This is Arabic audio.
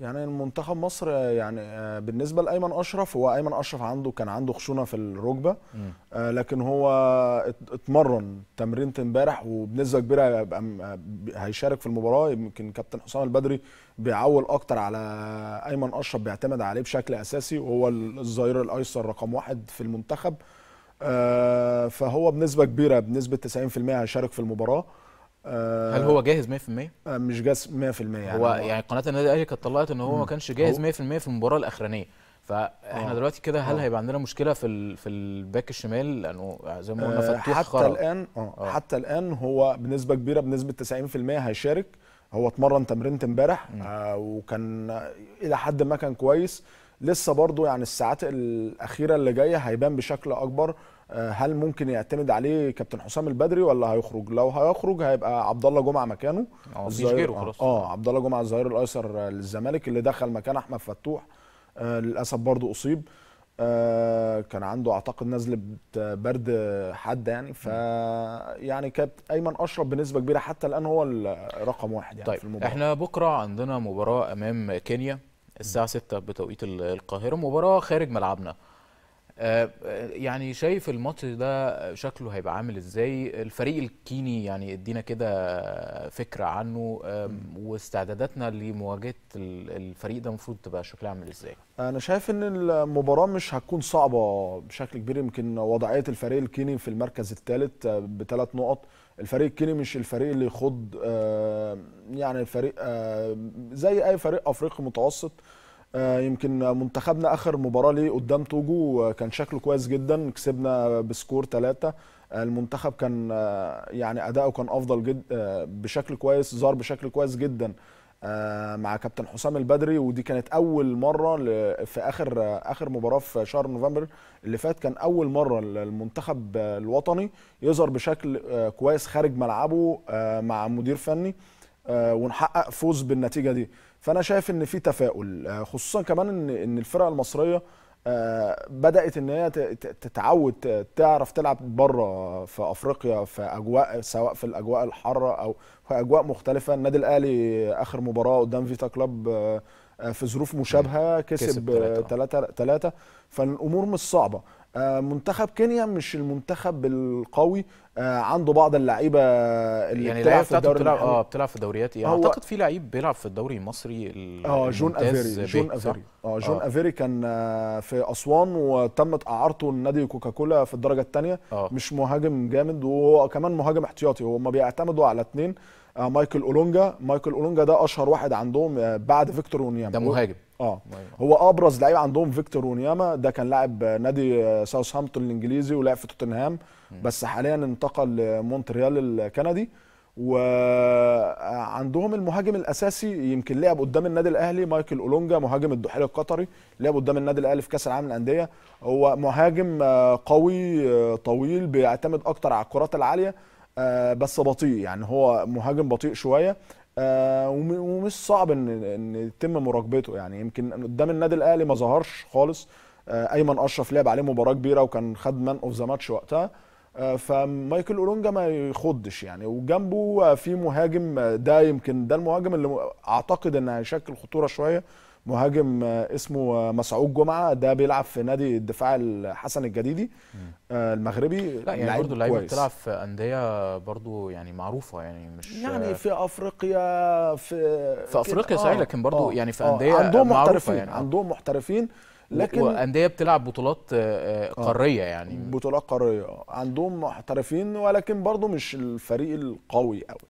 يعني المنتخب مصر يعني آه، بالنسبه لايمن اشرف هو ايمن اشرف عنده كان عنده خشونه في الركبه آه، لكن هو اتمرن تمرينه امبارح وبنسبه كبيره هيشارك في المباراه يمكن كابتن حسام البدري بيعول اكتر على ايمن اشرف بيعتمد عليه بشكل اساسي وهو الظهير الايسر رقم واحد في المنتخب آه، فهو بنسبه كبيره بنسبه 90% هيشارك في المباراه آه، هل هو جاهز 100%؟ آه، مش جاهز 100% يعني هو يعني قناه النادي الاهلي كانت طلعت ان هو ما كانش جاهز 100% في المباراه الاخرانيه فاحنا آه. دلوقتي كده هل آه. هيبقى عندنا مشكله في في الباك الشمال لانه زي ما قلنا آه، فتوح حتى الان آه. آه. حتى الان هو بنسبه كبيره بنسبه 90% هيشارك هو اتمرن تمرين امبارح آه وكان الى حد ما كان كويس لسه برضو يعني الساعات الاخيره اللي جايه هيبان بشكل اكبر آه، هل ممكن يعتمد عليه كابتن حسام البدري ولا هيخرج لو هيخرج هيبقى عبد الله جمعه مكانه آه، الظهير اه, آه عبد الله جمعه الظهير الايسر للزمالك اللي دخل مكان احمد فتوح آه للاسف برضه اصيب آه كان عنده اعتقد نزله برد حاد يعني ف يعني كانت ايمن اشرف بنسبه كبيره حتى الان هو رقم واحد يعني طيب في المباراه احنا بكره عندنا مباراه امام كينيا الساعه 6 بتوقيت القاهره مباراه خارج ملعبنا آه، يعني شايف الماتش ده شكله هيبقى عامل ازاي الفريق الكيني يعني ادينا كده فكره عنه واستعداداتنا لمواجهه الفريق ده المفروض تبقى شكلها عامل ازاي انا شايف ان المباراه مش هتكون صعبه بشكل كبير يمكن وضعيه الفريق الكيني في المركز الثالث آه، بثلاث نقط الفريق الكيني مش الفريق اللي يخوض يعني الفريق زي اي فريق افريقي متوسط آه، يمكن منتخبنا اخر مباراه ليه قدام توجو آه، كان شكله كويس جدا كسبنا بسكور ثلاثة آه، المنتخب كان يعني اداؤه كان افضل جد بشكل كويس ظهر بشكل كويس جدا مع كابتن حسام البدري ودي كانت اول مره في اخر اخر مباراه في شهر نوفمبر اللي فات كان اول مره المنتخب الوطني يظهر بشكل كويس خارج ملعبه مع مدير فني آه، ونحقق فوز بالنتيجه دي فانا شايف ان في تفاؤل آه، خصوصا كمان ان ان الفرق المصريه آه، بدات ان هي تتعود تعرف تلعب بره في افريقيا في اجواء سواء في الاجواء الحاره او في اجواء مختلفه النادي الاهلي اخر مباراه قدام فيتا كلوب في ظروف مشابهه كسب 3 3 فالامور مش صعبه آه، منتخب كينيا مش المنتخب القوي آه، عنده بعض اللعيبه اللي يعني بتلعب في الدوري بتلعب اه بتلعب في دوريات ايه يعني اعتقد في لعيب بيلعب في الدوري المصري اه جون افيري جون افيري اه جون آه. افيري كان في اسوان وتمت اعارته لنادي كوكاكولا في الدرجه الثانيه مش مهاجم جامد وهو كمان مهاجم احتياطي هم بيعتمدوا على اثنين آه، مايكل اولونجا مايكل اولونجا ده اشهر واحد عندهم آه، بعد فيكتور ونياما ده مهاجم اه أيوة. هو ابرز لعيب عندهم فيكتور ونياما ده كان لاعب نادي آه، ساوثهامبتون الانجليزي ولعب في توتنهام بس حاليا انتقل لمونتريال الكندي وعندهم المهاجم الاساسي يمكن لعب قدام النادي الاهلي مايكل اولونجا مهاجم الدحيل القطري لعب قدام النادي الاهلي في كاس العالم للانديه هو مهاجم قوي طويل بيعتمد اكتر على الكرات العاليه آه، بس بطيء يعني هو مهاجم بطيء شويه آه، ومش صعب ان ان يتم مراقبته يعني يمكن قدام النادي الاهلي ما ظهرش خالص آه، ايمن اشرف لعب عليه مباراه كبيره وكان خد مان اوف ذا ماتش وقتها فمايكل اولونجا ما يخضش يعني وجنبه في مهاجم ده يمكن ده المهاجم اللي اعتقد ان هيشكل خطوره شويه مهاجم آه، اسمه آه، مسعود جمعه ده بيلعب في نادي الدفاع الحسن الجديدي آه، المغربي لا يعني برضه اللعيبه بتلعب في انديه برضه يعني معروفه يعني مش يعني في افريقيا في في افريقيا صحيح لكن برضه يعني في انديه آه عندهم محترفين يعني عندهم محترفين لكن وانديه بتلعب بطولات قاريه يعني بطولات قاريه عندهم محترفين ولكن برضه مش الفريق القوي قوي